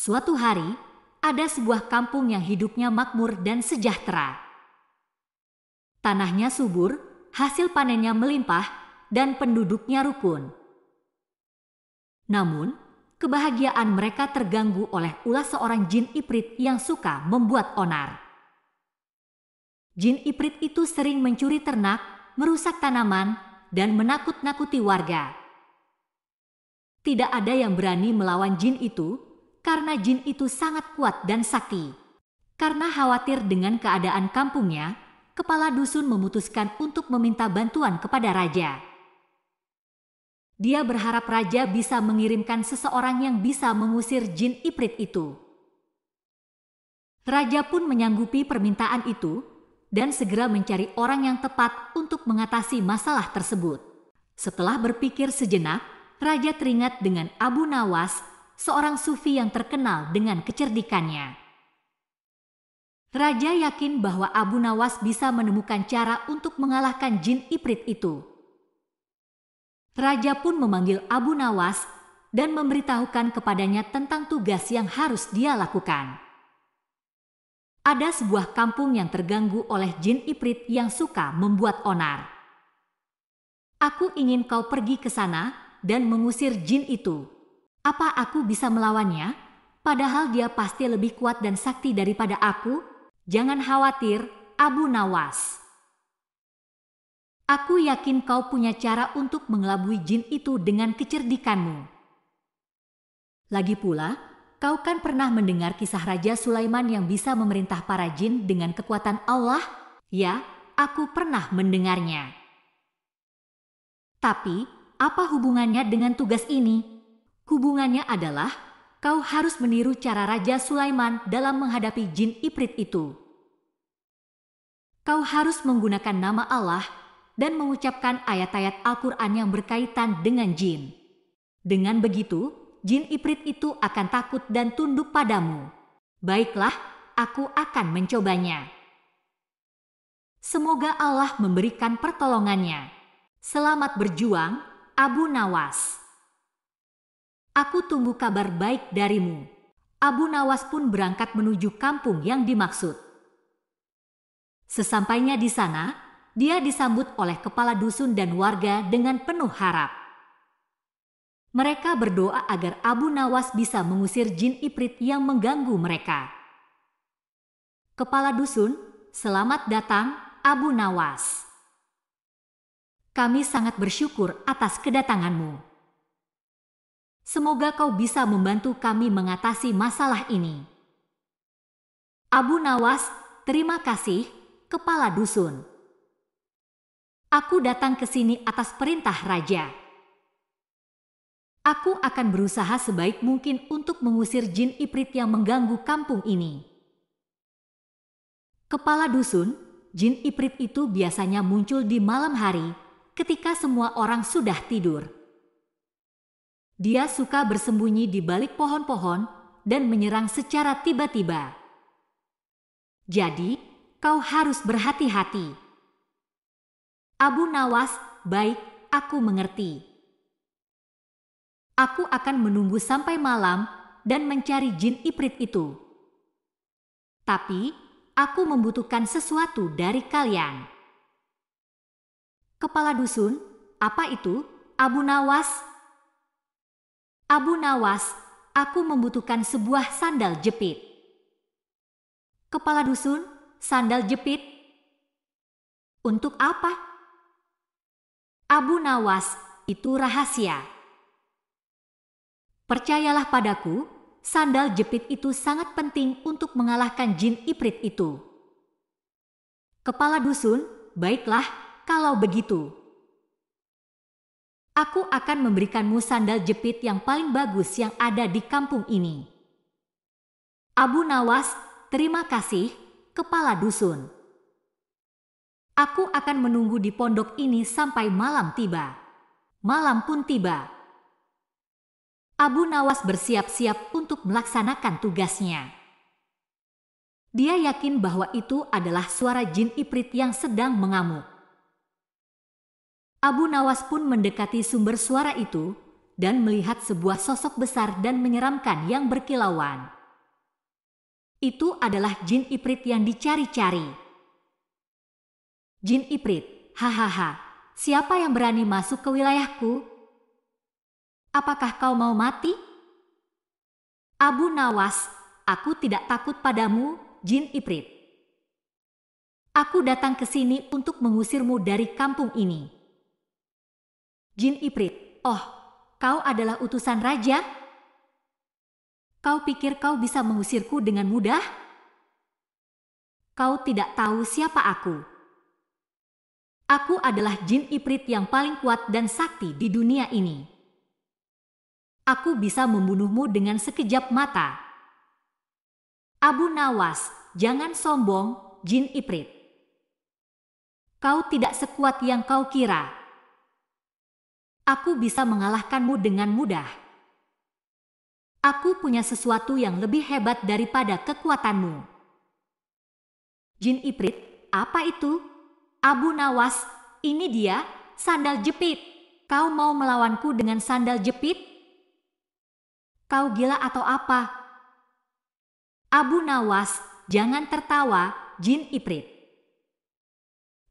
Suatu hari, ada sebuah kampung yang hidupnya makmur dan sejahtera. Tanahnya subur, hasil panennya melimpah, dan penduduknya rukun. Namun, kebahagiaan mereka terganggu oleh ulah seorang jin iprit yang suka membuat onar. Jin iprit itu sering mencuri ternak, merusak tanaman, dan menakut-nakuti warga. Tidak ada yang berani melawan jin itu, karena jin itu sangat kuat dan sakti. Karena khawatir dengan keadaan kampungnya, kepala dusun memutuskan untuk meminta bantuan kepada raja. Dia berharap raja bisa mengirimkan seseorang yang bisa mengusir jin iprit itu. Raja pun menyanggupi permintaan itu dan segera mencari orang yang tepat untuk mengatasi masalah tersebut. Setelah berpikir sejenak, raja teringat dengan Abu Nawas seorang sufi yang terkenal dengan kecerdikannya. Raja yakin bahwa Abu Nawas bisa menemukan cara untuk mengalahkan jin iprit itu. Raja pun memanggil Abu Nawas dan memberitahukan kepadanya tentang tugas yang harus dia lakukan. Ada sebuah kampung yang terganggu oleh jin iprit yang suka membuat onar. Aku ingin kau pergi ke sana dan mengusir jin itu. Apa aku bisa melawannya? Padahal dia pasti lebih kuat dan sakti daripada aku. Jangan khawatir, Abu Nawas. Aku yakin kau punya cara untuk mengelabui jin itu dengan kecerdikanmu. Lagi pula, kau kan pernah mendengar kisah Raja Sulaiman yang bisa memerintah para jin dengan kekuatan Allah? Ya, aku pernah mendengarnya. Tapi, apa hubungannya dengan tugas ini? Hubungannya adalah, kau harus meniru cara Raja Sulaiman dalam menghadapi jin iprit itu. Kau harus menggunakan nama Allah dan mengucapkan ayat-ayat Al-Quran yang berkaitan dengan jin. Dengan begitu, jin iprit itu akan takut dan tunduk padamu. Baiklah, aku akan mencobanya. Semoga Allah memberikan pertolongannya. Selamat berjuang, Abu Nawas. Aku tunggu kabar baik darimu. Abu Nawas pun berangkat menuju kampung yang dimaksud. Sesampainya di sana, dia disambut oleh kepala dusun dan warga dengan penuh harap. Mereka berdoa agar Abu Nawas bisa mengusir jin iprit yang mengganggu mereka. Kepala dusun, selamat datang Abu Nawas. Kami sangat bersyukur atas kedatanganmu. Semoga kau bisa membantu kami mengatasi masalah ini. Abu Nawas, terima kasih, kepala dusun. Aku datang ke sini atas perintah raja. Aku akan berusaha sebaik mungkin untuk mengusir jin iprit yang mengganggu kampung ini. Kepala dusun, jin iprit itu biasanya muncul di malam hari ketika semua orang sudah tidur. Dia suka bersembunyi di balik pohon-pohon dan menyerang secara tiba-tiba. Jadi, kau harus berhati-hati. Abu Nawas, baik, aku mengerti. Aku akan menunggu sampai malam dan mencari jin iprit itu. Tapi, aku membutuhkan sesuatu dari kalian. Kepala dusun, apa itu? Abu Nawas Abu Nawas, aku membutuhkan sebuah sandal jepit. Kepala dusun, sandal jepit? Untuk apa? Abu Nawas, itu rahasia. Percayalah padaku, sandal jepit itu sangat penting untuk mengalahkan jin iprit itu. Kepala dusun, baiklah kalau begitu. Aku akan memberikanmu sandal jepit yang paling bagus yang ada di kampung ini. Abu Nawas, terima kasih, kepala dusun. Aku akan menunggu di pondok ini sampai malam tiba. Malam pun tiba. Abu Nawas bersiap-siap untuk melaksanakan tugasnya. Dia yakin bahwa itu adalah suara jin Iprit yang sedang mengamuk. Abu Nawas pun mendekati sumber suara itu dan melihat sebuah sosok besar dan menyeramkan yang berkilauan. Itu adalah jin Iprit yang dicari-cari. Jin Iprit, hahaha, siapa yang berani masuk ke wilayahku? Apakah kau mau mati? Abu Nawas, aku tidak takut padamu, jin Iprit. Aku datang ke sini untuk mengusirmu dari kampung ini. Jin Iprit, oh, kau adalah utusan raja? Kau pikir kau bisa mengusirku dengan mudah? Kau tidak tahu siapa aku. Aku adalah jin Iprit yang paling kuat dan sakti di dunia ini. Aku bisa membunuhmu dengan sekejap mata. Abu Nawas, jangan sombong, jin Iprit. Kau tidak sekuat yang kau kira. Aku bisa mengalahkanmu dengan mudah. Aku punya sesuatu yang lebih hebat daripada kekuatanmu. Jin Iprit, apa itu? Abu Nawas, ini dia, sandal jepit. Kau mau melawanku dengan sandal jepit? Kau gila atau apa? Abu Nawas, jangan tertawa, Jin Iprit.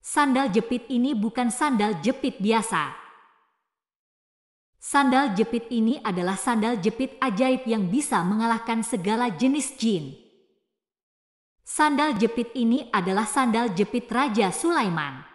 Sandal jepit ini bukan sandal jepit biasa. Sandal jepit ini adalah sandal jepit ajaib yang bisa mengalahkan segala jenis jin. Sandal jepit ini adalah sandal jepit Raja Sulaiman.